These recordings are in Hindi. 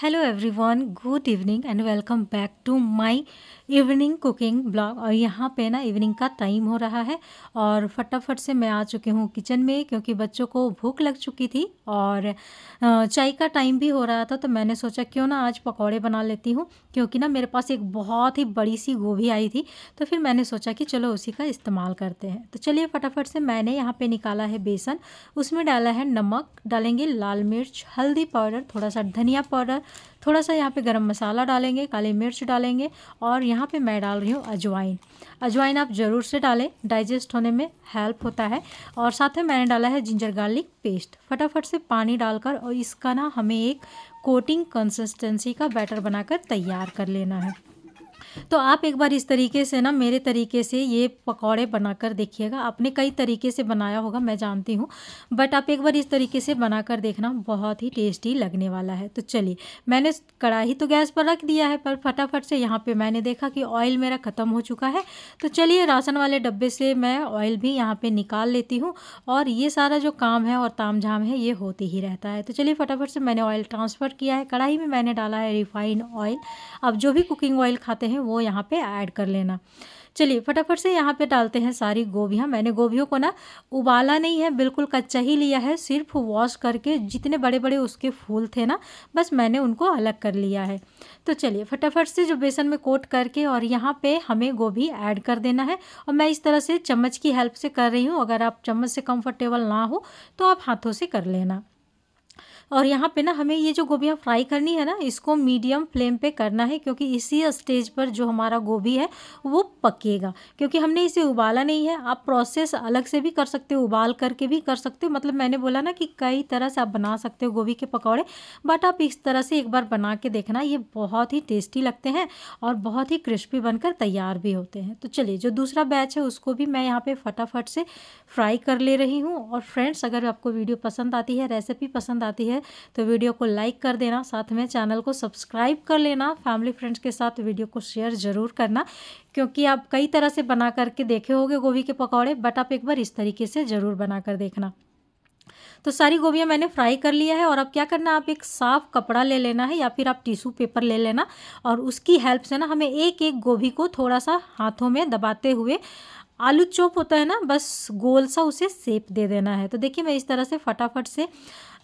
Hello everyone good evening and welcome back to my evening cooking blog और यहाँ पे ना इवनिंग का टाइम हो रहा है और फटाफट से मैं आ चुकी हूँ किचन में क्योंकि बच्चों को भूख लग चुकी थी और चाय का टाइम भी हो रहा था तो मैंने सोचा क्यों ना आज पकौड़े बना लेती हूँ क्योंकि ना मेरे पास एक बहुत ही बड़ी सी गोभी आई थी तो फिर मैंने सोचा कि चलो उसी का इस्तेमाल करते हैं तो चलिए फटाफट से मैंने यहाँ पर निकाला है बेसन उसमें डाला है नमक डालेंगे लाल मिर्च हल्दी पाउडर थोड़ा सा धनिया पाउडर अंदर थोड़ा सा यहाँ पे गरम मसाला डालेंगे काली मिर्च डालेंगे और यहाँ पे मैं डाल रही हूँ अजवाइन अजवाइन आप ज़रूर से डालें डाइजेस्ट होने में हेल्प होता है और साथ में मैंने डाला है जिंजर गार्लिक पेस्ट फटाफट से पानी डालकर और इसका ना हमें एक कोटिंग कंसिस्टेंसी का बैटर बनाकर तैयार कर लेना है तो आप एक बार इस तरीके से ना मेरे तरीके से ये पकौड़े बनाकर देखिएगा आपने कई तरीके से बनाया होगा मैं जानती हूँ बट आप एक बार इस तरीके से बनाकर देखना बहुत ही टेस्टी लगने वाला है तो चलिए मैंने कढ़ाई तो गैस पर रख दिया है पर फटाफट से यहाँ पर मैंने देखा कि ऑयल मेरा ख़त्म हो चुका है तो चलिए राशन वाले डब्बे से मैं ऑयल भी यहाँ पर निकाल लेती हूँ और ये सारा जो काम है और ताम झाम है ये होते ही रहता है तो चलिए फटाफट से मैंने ऑयल ट्रांसफ़र किया है कढ़ाई में मैंने डाला है रिफाइंड ऑयल अब जो भी कुकिंग ऑयल खाते हैं वो यहाँ पे ऐड कर लेना चलिए फटाफट से यहाँ पे डालते हैं सारी गोभियाँ मैंने गोभियों को ना उबाला नहीं है बिल्कुल कच्चा ही लिया है सिर्फ वॉश करके जितने बड़े बड़े उसके फूल थे ना बस मैंने उनको अलग कर लिया है तो चलिए फटाफट से जो बेसन में कोट करके और यहाँ पे हमें गोभी ऐड कर देना है और मैं इस तरह से चम्मच की हेल्प से कर रही हूँ अगर आप चम्मच से कम्फर्टेबल ना हो तो आप हाथों से कर लेना और यहाँ पे ना हमें ये जो गोभियाँ फ्राई करनी है ना इसको मीडियम फ्लेम पे करना है क्योंकि इसी स्टेज पर जो हमारा गोभी है वो पकेगा क्योंकि हमने इसे उबाला नहीं है आप प्रोसेस अलग से भी कर सकते हो उबाल करके भी कर सकते हो मतलब मैंने बोला ना कि कई तरह से आप बना सकते हो गोभी के पकौड़े बट आप इस तरह से एक बार बना के देखना ये बहुत ही टेस्टी लगते हैं और बहुत ही क्रिस्पी बनकर तैयार भी होते हैं तो चलिए जो दूसरा बैच है उसको भी मैं यहाँ पर फटाफट से फ्राई कर ले रही हूँ और फ्रेंड्स अगर आपको वीडियो पसंद आती है रेसिपी पसंद आती है तो वीडियो को लाइक कर देना साथ में चैनल को सब्सक्राइब कर लेना फैमिली फ्रेंड्स के साथ वीडियो को शेयर ज़रूर करना क्योंकि आप कई तरह से बना करके देखे होंगे गोभी के पकौड़े बट आप एक बार इस तरीके से ज़रूर बना कर देखना तो सारी गोभियाँ मैंने फ्राई कर लिया है और अब क्या करना आप एक साफ़ कपड़ा ले लेना है या फिर आप टिश्यू पेपर ले लेना और उसकी हेल्प से ना हमें एक एक गोभी को थोड़ा सा हाथों में दबाते हुए आलू चॉप होता है ना बस गोल सा उसे सेप दे देना है तो देखिए मैं इस तरह से फटाफट से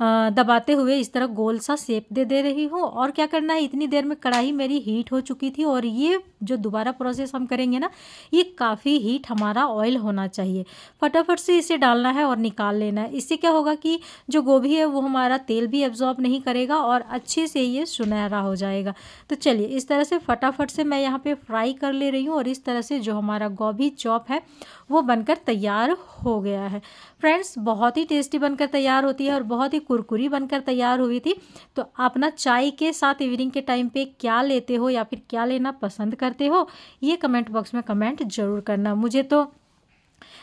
दबाते हुए इस तरह गोल सा सेप दे दे रही हूँ और क्या करना है इतनी देर में कढ़ाई मेरी हीट हो चुकी थी और ये जो दोबारा प्रोसेस हम करेंगे ना ये काफ़ी हीट हमारा ऑयल होना चाहिए फटाफट से इसे डालना है और निकाल लेना है इससे क्या होगा कि जो गोभी है वो हमारा तेल भी एब्जॉर्ब नहीं करेगा और अच्छे से ये सुनहरा हो जाएगा तो चलिए इस तरह से फटाफट से मैं यहाँ पर फ्राई कर ले रही हूँ और इस तरह से जो हमारा गोभी चॉप है वो बनकर तैयार हो गया है फ्रेंड्स बहुत ही टेस्टी बनकर तैयार होती है और बहुत ही कुरकुरी बनकर तैयार हुई थी तो अपना चाय के साथ इवनिंग के टाइम पे क्या लेते हो या फिर क्या लेना पसंद करते हो ये कमेंट बॉक्स में कमेंट ज़रूर करना मुझे तो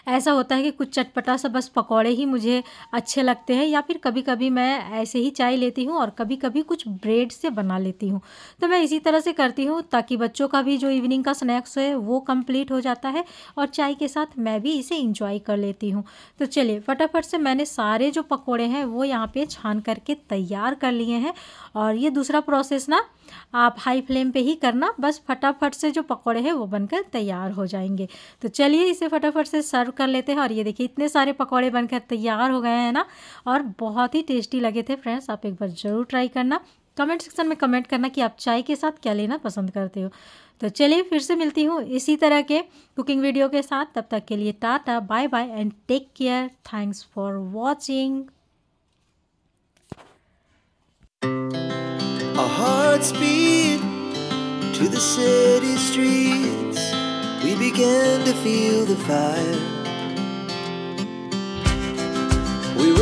ऐसा होता है कि कुछ चटपटा सा बस पकौड़े ही मुझे अच्छे लगते हैं या फिर कभी कभी मैं ऐसे ही चाय लेती हूँ और कभी कभी कुछ ब्रेड से बना लेती हूँ तो मैं इसी तरह से करती हूँ ताकि बच्चों का भी जो इवनिंग का स्नैक्स है वो कंप्लीट हो जाता है और चाय के साथ मैं भी इसे इंजॉय कर लेती हूँ तो चलिए फटाफट से मैंने सारे जो पकौड़े हैं वो यहाँ पर छान करके तैयार कर लिए हैं और ये दूसरा प्रोसेस ना आप हाई फ्लेम पे ही करना बस फटाफट से जो पकौड़े हैं वो बनकर तैयार हो जाएंगे तो चलिए इसे फटाफट से सर्व कर लेते हैं और ये देखिए इतने सारे पकौड़े बनकर तैयार हो गए हैं ना और बहुत ही टेस्टी लगे थे फ्रेंड्स आप एक बार ज़रूर ट्राई करना कमेंट सेक्शन में कमेंट करना कि आप चाय के साथ क्या लेना पसंद करते हो तो चलिए फिर से मिलती हूँ इसी तरह के कुकिंग वीडियो के साथ तब तक के लिए tata bye bye and take care thanks for watching to the city streets we began to feel the fire. We